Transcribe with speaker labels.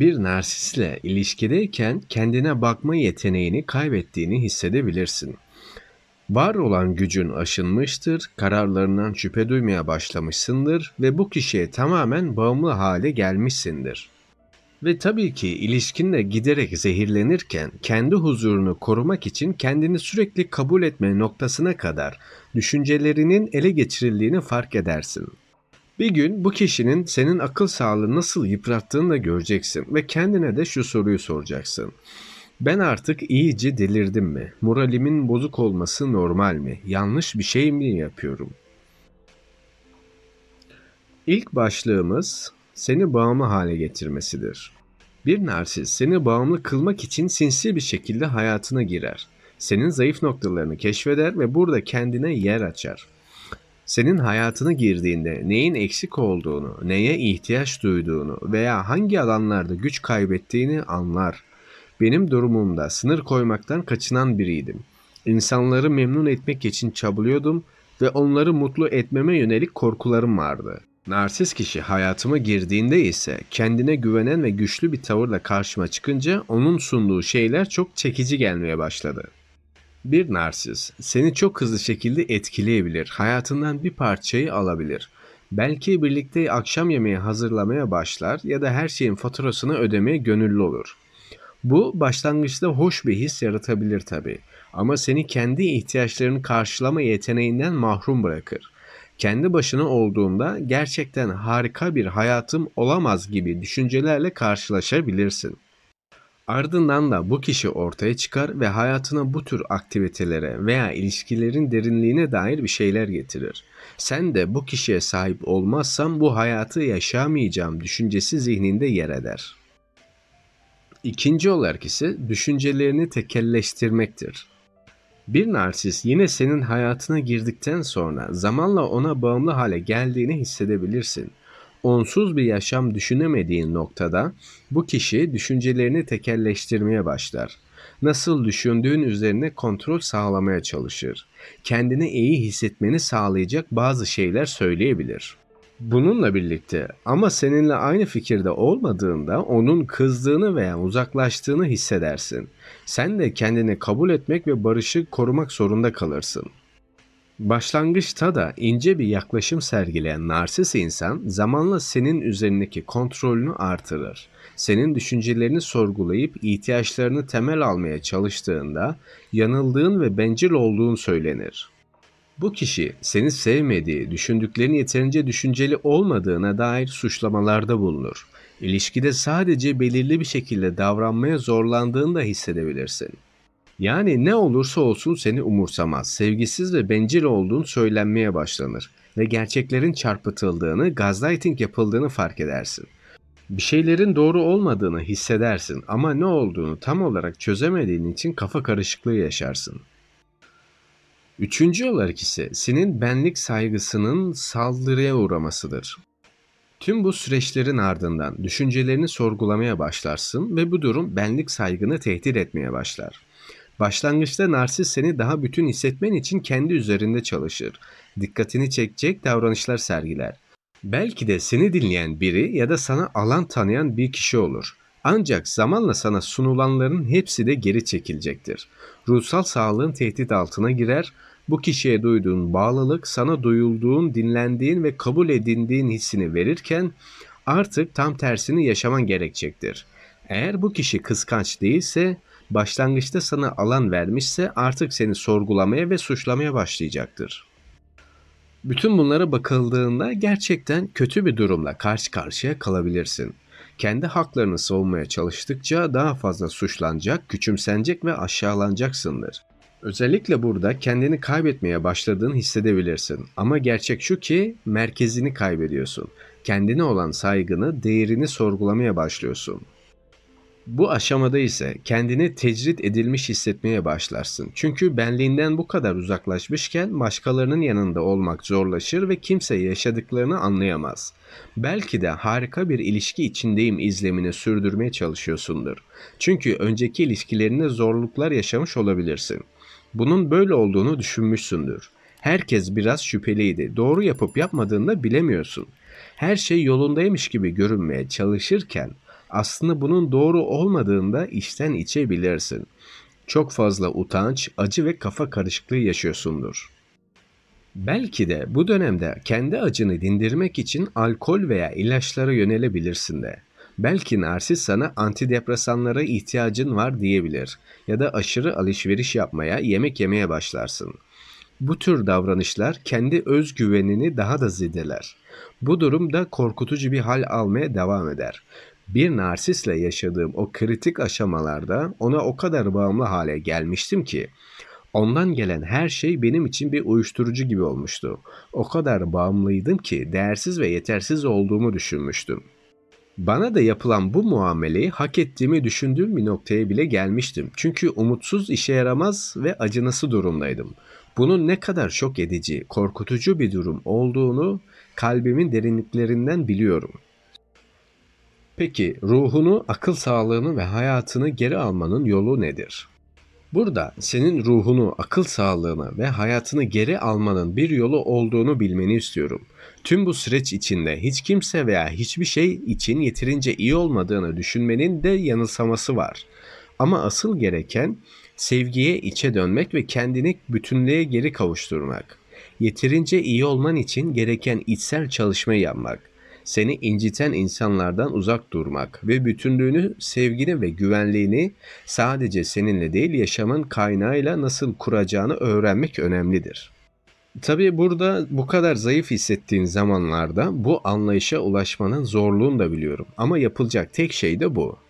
Speaker 1: Bir narsisle ilişkideyken kendine bakma yeteneğini kaybettiğini hissedebilirsin. Var olan gücün aşınmıştır, kararlarından şüphe duymaya başlamışsındır ve bu kişiye tamamen bağımlı hale gelmişsindir. Ve tabii ki ilişkinle giderek zehirlenirken kendi huzurunu korumak için kendini sürekli kabul etme noktasına kadar düşüncelerinin ele geçirildiğini fark edersin. Bir gün bu kişinin senin akıl sağlığı nasıl yıprattığını da göreceksin ve kendine de şu soruyu soracaksın. Ben artık iyice delirdim mi? Moralimin bozuk olması normal mi? Yanlış bir şey mi yapıyorum? İlk başlığımız seni bağımlı hale getirmesidir. Bir narsist seni bağımlı kılmak için sinsi bir şekilde hayatına girer. Senin zayıf noktalarını keşfeder ve burada kendine yer açar senin hayatına girdiğinde neyin eksik olduğunu, neye ihtiyaç duyduğunu veya hangi alanlarda güç kaybettiğini anlar. Benim durumumda sınır koymaktan kaçınan biriydim. İnsanları memnun etmek için çabalıyordum ve onları mutlu etmeme yönelik korkularım vardı. Narsist kişi hayatıma girdiğinde ise kendine güvenen ve güçlü bir tavırla karşıma çıkınca onun sunduğu şeyler çok çekici gelmeye başladı. Bir narsiz seni çok hızlı şekilde etkileyebilir, hayatından bir parçayı alabilir. Belki birlikte akşam yemeği hazırlamaya başlar ya da her şeyin faturasını ödemeye gönüllü olur. Bu başlangıçta hoş bir his yaratabilir tabi ama seni kendi ihtiyaçlarını karşılama yeteneğinden mahrum bırakır. Kendi başına olduğunda gerçekten harika bir hayatım olamaz gibi düşüncelerle karşılaşabilirsin. Ardından da bu kişi ortaya çıkar ve hayatına bu tür aktivitelere veya ilişkilerin derinliğine dair bir şeyler getirir. Sen de bu kişiye sahip olmazsan bu hayatı yaşamayacağım düşüncesi zihninde yer eder. İkinci olarak ise düşüncelerini tekelleştirmektir. Bir narsist yine senin hayatına girdikten sonra zamanla ona bağımlı hale geldiğini hissedebilirsin.'' onsuz bir yaşam düşünemediğin noktada bu kişi düşüncelerini tekerleştirmeye başlar. Nasıl düşündüğün üzerine kontrol sağlamaya çalışır. Kendini iyi hissetmeni sağlayacak bazı şeyler söyleyebilir. Bununla birlikte ama seninle aynı fikirde olmadığında onun kızdığını veya uzaklaştığını hissedersin. Sen de kendini kabul etmek ve barışı korumak zorunda kalırsın. Başlangıçta da ince bir yaklaşım sergileyen narsist insan zamanla senin üzerindeki kontrolünü artırır. Senin düşüncelerini sorgulayıp ihtiyaçlarını temel almaya çalıştığında yanıldığın ve bencil olduğun söylenir. Bu kişi seni sevmediği, düşündüklerini yeterince düşünceli olmadığına dair suçlamalarda bulunur. İlişkide sadece belirli bir şekilde davranmaya zorlandığını da hissedebilirsin. Yani ne olursa olsun seni umursamaz, sevgisiz ve bencil olduğun söylenmeye başlanır ve gerçeklerin çarpıtıldığını, gaslighting yapıldığını fark edersin. Bir şeylerin doğru olmadığını hissedersin ama ne olduğunu tam olarak çözemediğin için kafa karışıklığı yaşarsın. Üçüncü olarak ise senin benlik saygısının saldırıya uğramasıdır. Tüm bu süreçlerin ardından düşüncelerini sorgulamaya başlarsın ve bu durum benlik saygını tehdit etmeye başlar. Başlangıçta narsist seni daha bütün hissetmen için kendi üzerinde çalışır. Dikkatini çekecek davranışlar sergiler. Belki de seni dinleyen biri ya da sana alan tanıyan bir kişi olur. Ancak zamanla sana sunulanların hepsi de geri çekilecektir. Ruhsal sağlığın tehdit altına girer, bu kişiye duyduğun bağlılık sana duyulduğun, dinlendiğin ve kabul edildiğin hissini verirken artık tam tersini yaşaman gerekecektir. Eğer bu kişi kıskanç değilse başlangıçta sana alan vermişse artık seni sorgulamaya ve suçlamaya başlayacaktır. Bütün bunlara bakıldığında gerçekten kötü bir durumla karşı karşıya kalabilirsin. Kendi haklarını savunmaya çalıştıkça daha fazla suçlanacak, küçümsenecek ve aşağılanacaksındır. Özellikle burada kendini kaybetmeye başladığını hissedebilirsin. Ama gerçek şu ki merkezini kaybediyorsun. Kendine olan saygını, değerini sorgulamaya başlıyorsun. Bu aşamada ise kendini tecrit edilmiş hissetmeye başlarsın. Çünkü benliğinden bu kadar uzaklaşmışken başkalarının yanında olmak zorlaşır ve kimse yaşadıklarını anlayamaz. Belki de harika bir ilişki içindeyim izlemini sürdürmeye çalışıyorsundur. Çünkü önceki ilişkilerinde zorluklar yaşamış olabilirsin. Bunun böyle olduğunu düşünmüşsündür. Herkes biraz şüpheliydi. Doğru yapıp yapmadığını bilemiyorsun. Her şey yolundaymış gibi görünmeye çalışırken aslında bunun doğru olmadığında içten içebilirsin. Çok fazla utanç, acı ve kafa karışıklığı yaşıyorsundur. Belki de bu dönemde kendi acını dindirmek için alkol veya ilaçlara yönelebilirsin de. Belki narsist sana antidepresanlara ihtiyacın var diyebilir ya da aşırı alışveriş yapmaya, yemek yemeye başlarsın. Bu tür davranışlar kendi özgüvenini daha da zedeler. Bu durum da korkutucu bir hal almaya devam eder bir narsisle yaşadığım o kritik aşamalarda ona o kadar bağımlı hale gelmiştim ki ondan gelen her şey benim için bir uyuşturucu gibi olmuştu. O kadar bağımlıydım ki değersiz ve yetersiz olduğumu düşünmüştüm. Bana da yapılan bu muameleyi hak ettiğimi düşündüğüm bir noktaya bile gelmiştim. Çünkü umutsuz işe yaramaz ve acınası durumdaydım. Bunun ne kadar şok edici, korkutucu bir durum olduğunu kalbimin derinliklerinden biliyorum.'' Peki ruhunu, akıl sağlığını ve hayatını geri almanın yolu nedir? Burada senin ruhunu, akıl sağlığını ve hayatını geri almanın bir yolu olduğunu bilmeni istiyorum. Tüm bu süreç içinde hiç kimse veya hiçbir şey için yeterince iyi olmadığını düşünmenin de yanılsaması var. Ama asıl gereken sevgiye içe dönmek ve kendini bütünlüğe geri kavuşturmak. Yeterince iyi olman için gereken içsel çalışmayı yapmak seni inciten insanlardan uzak durmak ve bütünlüğünü, sevgini ve güvenliğini sadece seninle değil yaşamın kaynağıyla nasıl kuracağını öğrenmek önemlidir. Tabii burada bu kadar zayıf hissettiğin zamanlarda bu anlayışa ulaşmanın zorluğunu da biliyorum ama yapılacak tek şey de bu.